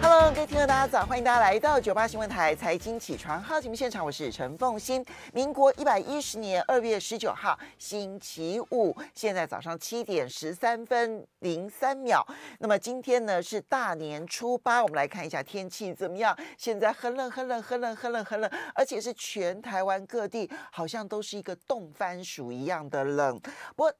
Hello，各位听众，大家早！欢迎大家来到九八新闻台财经起床号节目现场，我是陈凤欣。民国一百一十年二月十九号，星期五，现在早上七点十三分零三秒。那么今天呢是大年初八，我们来看一下天气怎么样。现在很冷，很冷，很冷，很冷，很冷，而且是全台湾各地好像都是一个冻番薯一样的冷。不过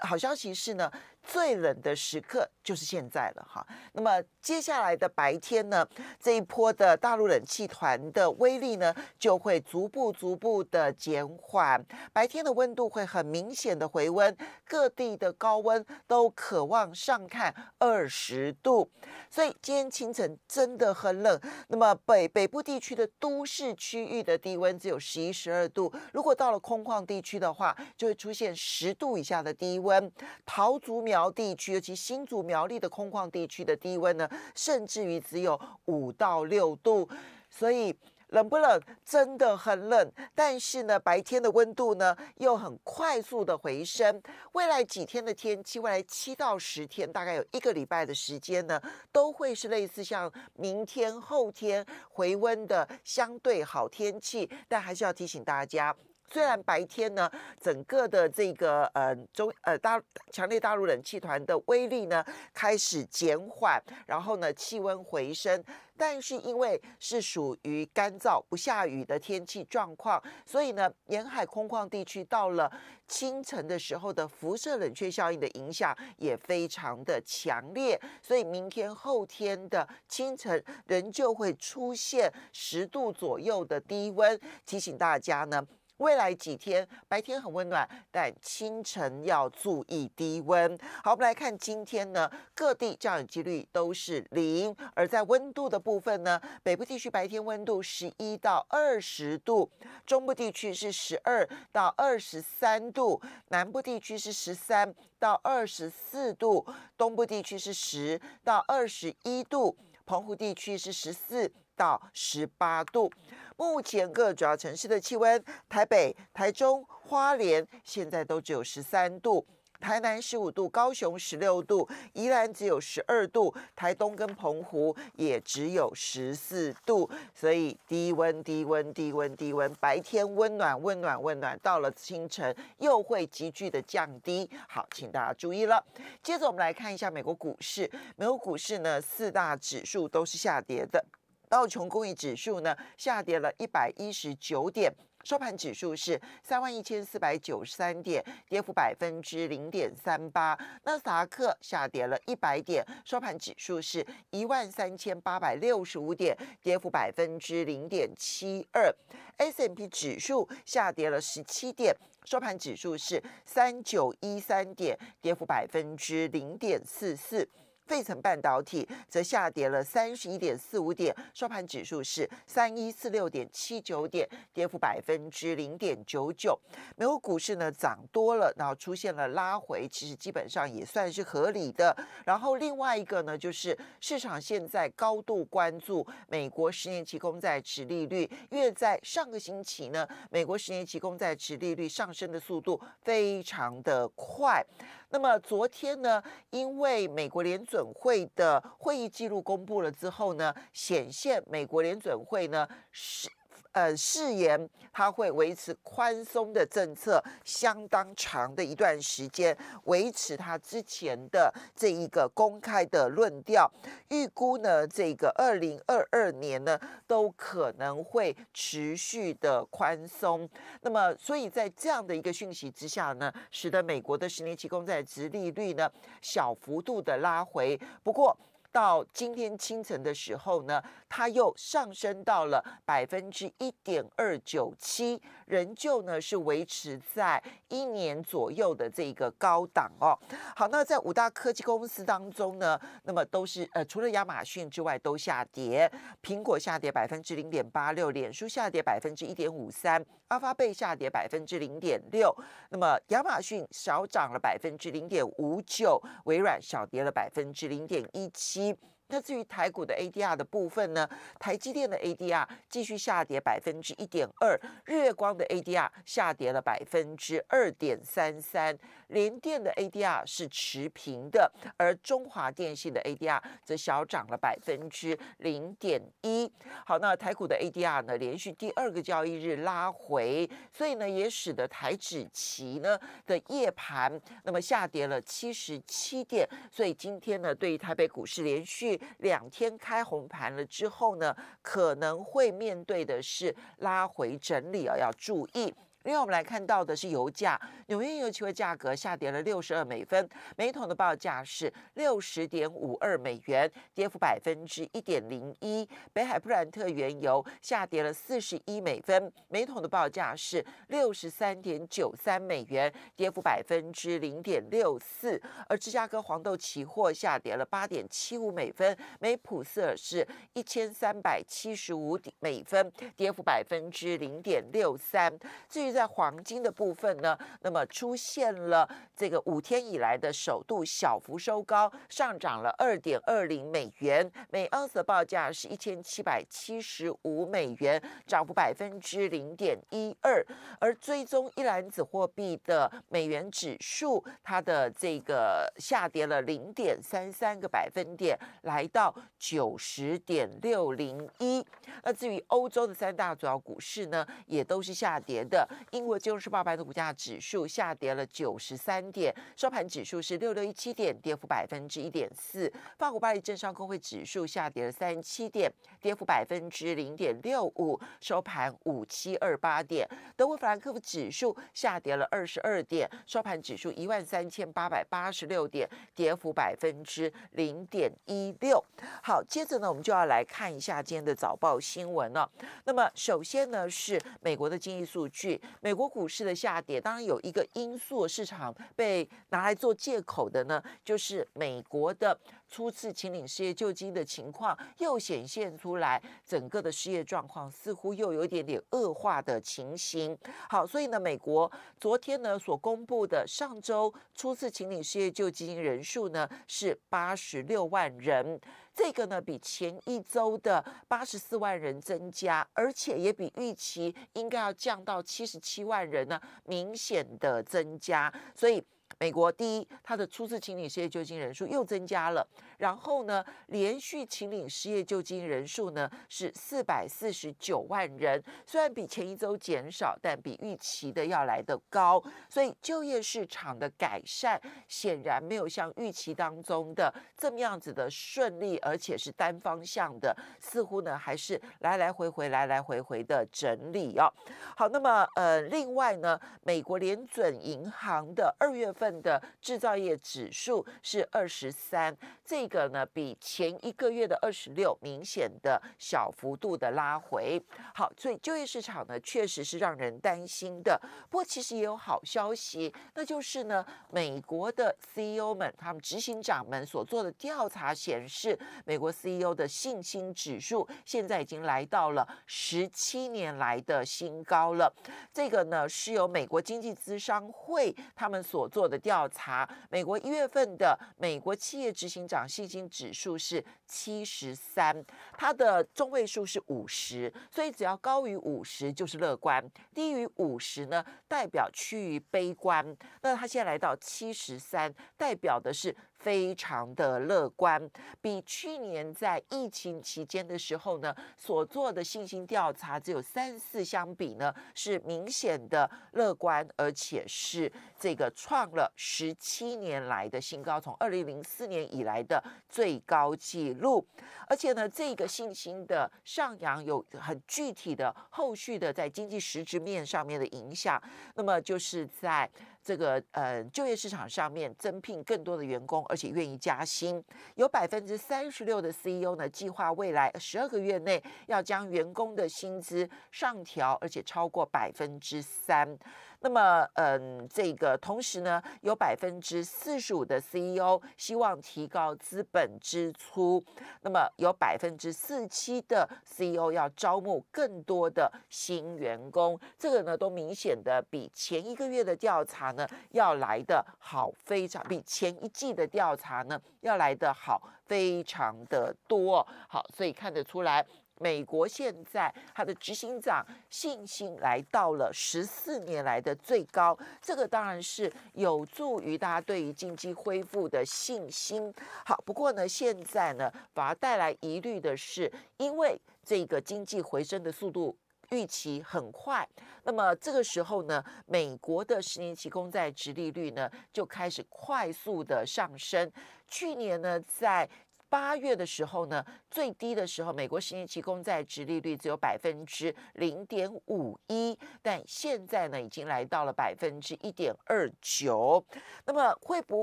好消息是呢。最冷的时刻就是现在了哈。那么接下来的白天呢，这一波的大陆冷气团的威力呢，就会逐步逐步的减缓，白天的温度会很明显的回温，各地的高温都渴望上看二十度。所以今天清晨真的很冷。那么北北部地区的都市区域的低温只有十一十二度，如果到了空旷地区的话，就会出现十度以下的低温。桃竹苗苗地区，尤其新竹苗栗的空旷地区的低温呢，甚至于只有五到六度，所以冷不冷？真的很冷，但是呢，白天的温度呢又很快速的回升。未来几天的天气，未来七到十天，大概有一个礼拜的时间呢，都会是类似像明天、后天回温的相对好天气，但还是要提醒大家。虽然白天呢，整个的这个呃中呃大强烈大陆冷气团的威力呢开始减缓，然后呢气温回升，但是因为是属于干燥不下雨的天气状况，所以呢沿海空旷地区到了清晨的时候的辐射冷却效应的影响也非常的强烈，所以明天后天的清晨仍旧会出现十度左右的低温，提醒大家呢。未来几天白天很温暖，但清晨要注意低温。好，我们来看今天呢，各地降雨几率都是零。而在温度的部分呢，北部地区白天温度十一到二十度，中部地区是十二到二十三度，南部地区是十三到二十四度，东部地区是十到二十一度，澎湖地区是十四到十八度。目前各主要城市的气温，台北、台中、花莲现在都只有十三度，台南十五度，高雄十六度，宜兰只有十二度，台东跟澎湖也只有十四度。所以低温、低温、低温、低温，白天温暖、温暖、温暖，到了清晨又会急剧的降低。好，请大家注意了。接着我们来看一下美国股市，美国股市呢四大指数都是下跌的。道琼工业指数呢下跌了一百一十九点，收盘指数是三万一千四百九十三点，跌幅百分之零点三八。那纳斯克下跌了一百点，收盘指数是一万三千八百六十五点，跌幅百分之零点七二。S M P 指数下跌了十七点，收盘指数是三九一三点，跌幅百分之零点四四。费城半导体则下跌了三十一点四五点，收盘指数是三一四六点七九点，跌幅百分之零点九九。美国股市呢涨多了，然后出现了拉回，其实基本上也算是合理的。然后另外一个呢，就是市场现在高度关注美国十年期公债持利率，因为在上个星期呢，美国十年期公债持利率上升的速度非常的快。那么昨天呢，因为美国联准会的会议记录公布了之后呢，显现美国联准会呢是。呃，誓言他会维持宽松的政策相当长的一段时间，维持他之前的这一个公开的论调。预估呢，这个二零二二年呢，都可能会持续的宽松。那么，所以在这样的一个讯息之下呢，使得美国的十年期公债值利率呢，小幅度的拉回。不过，到今天清晨的时候呢。它又上升到了百分之一点二九七，仍旧呢是维持在一年左右的这个高档哦。好，那在五大科技公司当中呢，那么都是呃除了亚马逊之外都下跌，苹果下跌百分之零点八六，脸书下跌百分之一点五三，阿发贝下跌百分之零点六，那么亚马逊少涨了百分之零点五九，微软少跌了百分之零点一七。那至于台股的 ADR 的部分呢？台积电的 ADR 继续下跌百分之一点二，日月光的 ADR 下跌了百分之二点三三。联电的 ADR 是持平的，而中华电信的 ADR 则小涨了百分之零点一。好，那台股的 ADR 呢，连续第二个交易日拉回，所以呢，也使得台指期呢的夜盘那么下跌了七十七点。所以今天呢，对于台北股市连续两天开红盘了之后呢，可能会面对的是拉回整理啊，要注意。另外，我们来看到的是油价，纽约油期货价格下跌了六十二美分，每桶的报价是六十点五二美元，跌幅百分之一点零一。北海布兰特原油下跌了四十一美分，每桶的报价是六十三点九三美元，跌幅百分之零点六四。而芝加哥黄豆期货下跌了八点七五美分，每普式耳是一千三百七十五美分，跌幅百分之零点六三。至于在黄金的部分呢，那么出现了这个五天以来的首度小幅收高，上涨了二点二零美元，每盎司的报价是一千七百七十五美元，涨幅百分之零点一二。而追踪一篮子货币的美元指数，它的这个下跌了零点三三个百分点，来到九十点六零一。那至于欧洲的三大主要股市呢，也都是下跌的。英国金融时报白的股价指数下跌了九十三点，收盘指数是六六一七点，跌幅百分之一点四。法国巴黎政商工会指数下跌了三十七点，跌幅百分之零点六五，收盘五七二八点。德国法兰克福指数下跌了二十二点，收盘指数一万三千八百八十六点，跌幅百分之零点一六。好，接着呢，我们就要来看一下今天的早报新闻了。那么，首先呢，是美国的经济数据。美国股市的下跌，当然有一个因素，市场被拿来做借口的呢，就是美国的初次请领失业救济金的情况又显现出来，整个的失业状况似乎又有一点点恶化的情形。好，所以呢，美国昨天呢所公布的上周初次请领失业救济金人数呢是八十六万人。这个呢，比前一周的八十四万人增加，而且也比预期应该要降到七十七万人呢，明显的增加，所以。美国第一，它的初次请领失业救济人数又增加了。然后呢，连续请领失业救济人数呢是四百四十九万人，虽然比前一周减少，但比预期的要来得高。所以就业市场的改善显然没有像预期当中的这么样子的顺利，而且是单方向的，似乎呢还是来来回回来来回回的整理哦。好，那么呃，另外呢，美国联准银行的二月份。的制造业指数是二十三，这个呢比前一个月的二十六明显的小幅度的拉回。好，所以就业市场呢确实是让人担心的。不过其实也有好消息，那就是呢，美国的 CEO 们，他们执行长们所做的调查显示，美国 CEO 的信心指数现在已经来到了十七年来的新高了。这个呢是由美国经济资商会他们所做的。调查美国一月份的美国企业执行长信心指数是七十三，它的中位数是五十，所以只要高于五十就是乐观，低于五十呢代表趋于悲观。那它现在来到七十三，代表的是。非常的乐观，比去年在疫情期间的时候呢所做的信心调查只有三四相比呢是明显的乐观，而且是这个创了十七年来的新高，从二零零四年以来的最高纪录。而且呢，这个信心的上扬有很具体的后续的在经济实质面上面的影响，那么就是在。这个呃，就业市场上面增聘更多的员工，而且愿意加薪。有百分之三十六的 CEO 呢，计划未来十二个月内要将员工的薪资上调，而且超过百分之三。那么，嗯，这个同时呢，有百分之四十五的 CEO 希望提高资本支出。那么，有百分之四七的 CEO 要招募更多的新员工。这个呢，都明显的比前一个月的调查呢要来的好，非常比前一季的调查呢要来的好，非常的多。好，所以看得出来。美国现在它的执行长信心来到了十四年来的最高，这个当然是有助于大家对于经济恢复的信心。好，不过呢，现在呢反而带来疑虑的是，因为这个经济回升的速度预期很快，那么这个时候呢，美国的十年期公债值利率呢就开始快速的上升。去年呢，在八月的时候呢，最低的时候，美国十年期公债殖利率只有百分之零点五一，但现在呢，已经来到了百分之一点二九。那么会不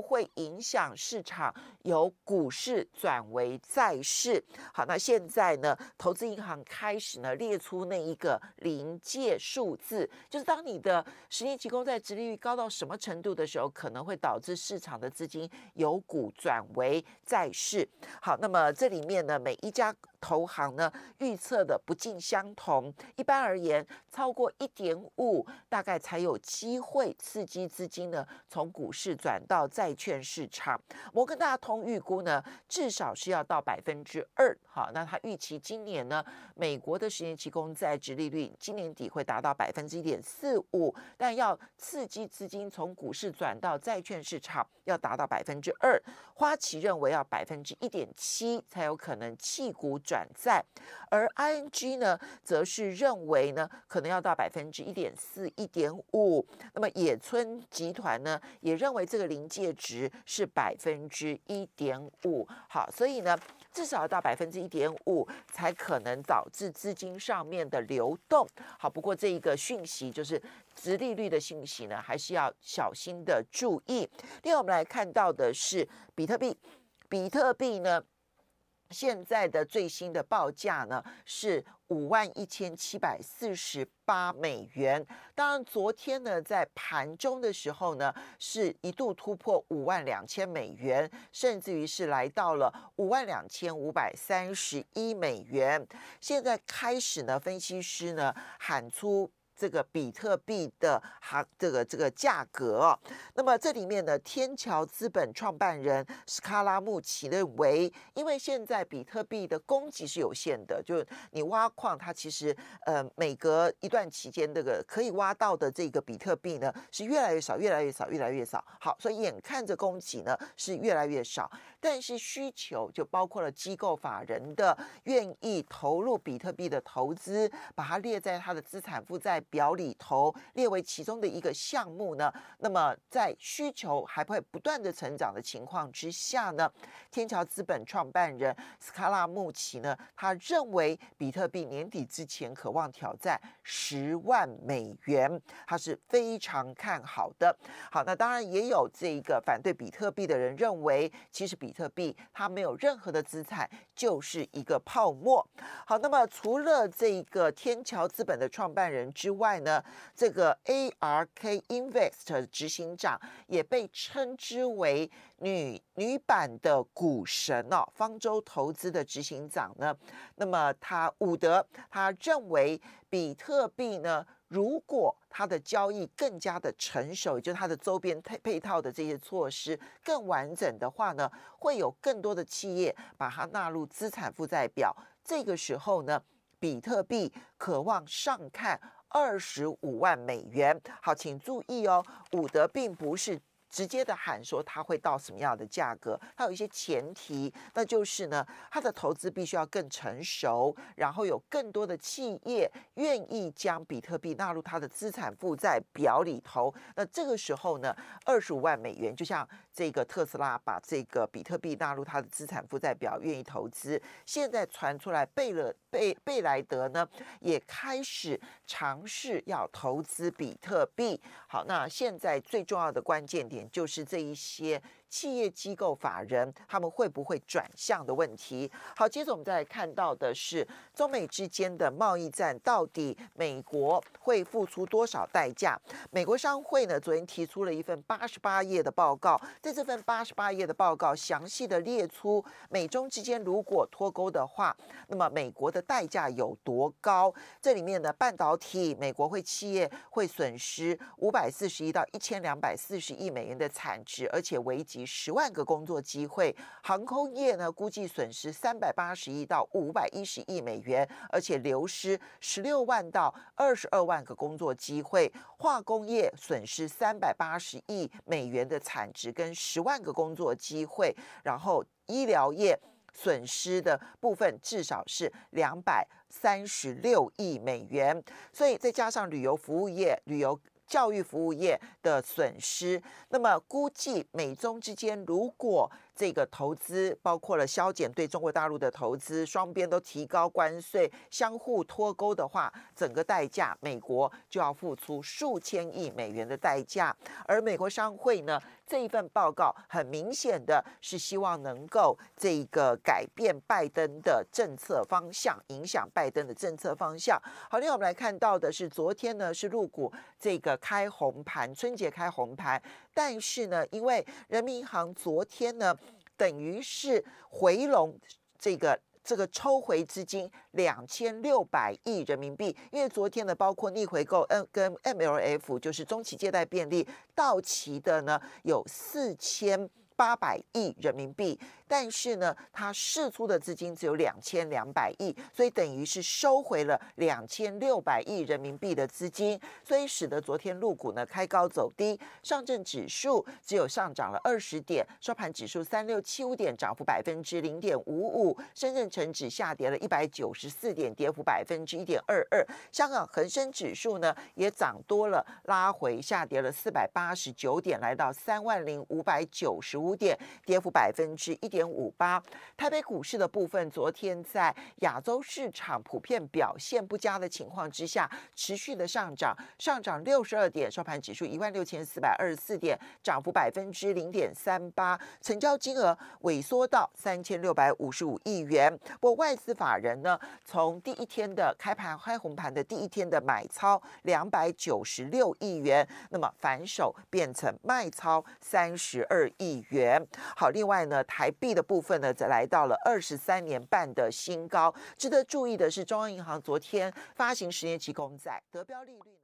会影响市场由股市转为债市？好，那现在呢，投资银行开始呢列出那一个临界数字，就是当你的十年期公债殖利率高到什么程度的时候，可能会导致市场的资金由股转为债市。好，那么这里面呢，每一家。投行呢预测的不尽相同，一般而言，超过一点五，大概才有机会刺激资金呢从股市转到债券市场。摩根大通预估呢至少是要到百分之二，好，那他预期今年呢美国的十年期公债值利率今年底会达到百分之一点四五，但要刺激资金从股市转到债券市场，要达到百分之二。花旗认为要百分之一点七才有可能弃股转。转债，而 ING 呢，则是认为呢，可能要到百分之一点四、一点五。那么野村集团呢，也认为这个临界值是百分之一点五。好，所以呢，至少到百分之一点五，才可能导致资金上面的流动。好，不过这一个讯息就是，值利率的讯息呢，还是要小心的注意。另外，我们来看到的是比特币，比特币呢。现在的最新的报价呢是五万一千七百四十八美元。当然，昨天呢在盘中的时候呢是一度突破五万两千美元，甚至于是来到了五万两千五百三十一美元。现在开始呢，分析师呢喊出。这个比特币的哈，这个这个价格，那么这里面呢，天桥资本创办人斯卡拉穆奇认为，因为现在比特币的供给是有限的，就你挖矿，它其实呃每隔一段期间，这个可以挖到的这个比特币呢是越来越少，越来越少，越来越少。好，所以眼看着供给呢是越来越少，但是需求就包括了机构法人的愿意投入比特币的投资，把它列在他的资产负债。表里头列为其中的一个项目呢。那么在需求还会不断的成长的情况之下呢，天桥资本创办人斯卡拉穆奇呢，他认为比特币年底之前渴望挑战十万美元，他是非常看好的。好，那当然也有这一个反对比特币的人认为，其实比特币它没有任何的资产，就是一个泡沫。好，那么除了这一个天桥资本的创办人之。外呢，这个 ARK Invest 执行长也被称之为女女版的股神哦。方舟投资的执行长呢，那么他伍德，他认为比特币呢，如果它的交易更加的成熟，也就它的周边配配套的这些措施更完整的话呢，会有更多的企业把它纳入资产负债表。这个时候呢，比特币可望上看。二十五万美元，好，请注意哦，伍德并不是直接的喊说他会到什么样的价格，他有一些前提，那就是呢，他的投资必须要更成熟，然后有更多的企业愿意将比特币纳入他的资产负债表里头，那这个时候呢，二十五万美元就像。这个特斯拉把这个比特币纳入他的资产负债表，愿意投资。现在传出来，贝勒贝贝莱德呢也开始尝试要投资比特币。好，那现在最重要的关键点就是这一些。企业机构法人他们会不会转向的问题？好，接着我们再来看到的是中美之间的贸易战到底美国会付出多少代价？美国商会呢昨天提出了一份八十八页的报告，在这份八十八页的报告详细的列出美中之间如果脱钩的话，那么美国的代价有多高？这里面呢半导体美国会企业会损失五百四十亿到一千两百四十亿美元的产值，而且危机。十万个工作机会，航空业呢估计损失三百八十亿到五百一十亿美元，而且流失十六万到二十二万个工作机会，化工业损失三百八十亿美元的产值跟十万个工作机会，然后医疗业损失的部分至少是两百三十六亿美元，所以再加上旅游服务业、旅游。教育服务业的损失，那么估计美中之间，如果这个投资包括了削减对中国大陆的投资，双边都提高关税，相互脱钩的话，整个代价美国就要付出数千亿美元的代价，而美国商会呢？这一份报告很明显的是希望能够这个改变拜登的政策方向，影响拜登的政策方向。好，另外我们来看到的是，昨天呢是入股这个开红盘，春节开红盘，但是呢，因为人民银行昨天呢等于是回笼这个。这个抽回资金两千六百亿人民币，因为昨天呢，包括逆回购 N 跟 MLF 就是中期借贷便利到期的呢，有四千八百亿人民币。但是呢，它释出的资金只有两千两百亿，所以等于是收回了两千六百亿人民币的资金，所以使得昨天陆股呢开高走低，上证指数只有上涨了二十点，收盘指数三六七五点，涨幅百分之零点五五；，深圳成指下跌了一百九十四点，跌幅百分之一点二二；，香港恒生指数呢也涨多了，拉回下跌了四百八十九点，来到三万零五百九十五点，跌幅百分之一点。五八，台北股市的部分，昨天在亚洲市场普遍表现不佳的情况之下，持续的上涨，上涨六十二点，收盘指数一万六千四百二十四点，涨幅百分之零点三八，成交金额萎缩到三千六百五十五亿元。不过外资法人呢，从第一天的开盘开红盘的第一天的买超两百九十六亿元，那么反手变成卖超三十二亿元。好，另外呢，台。币的部分呢，则来到了二十三年半的新高。值得注意的是，中央银行昨天发行十年期公债，得标利率。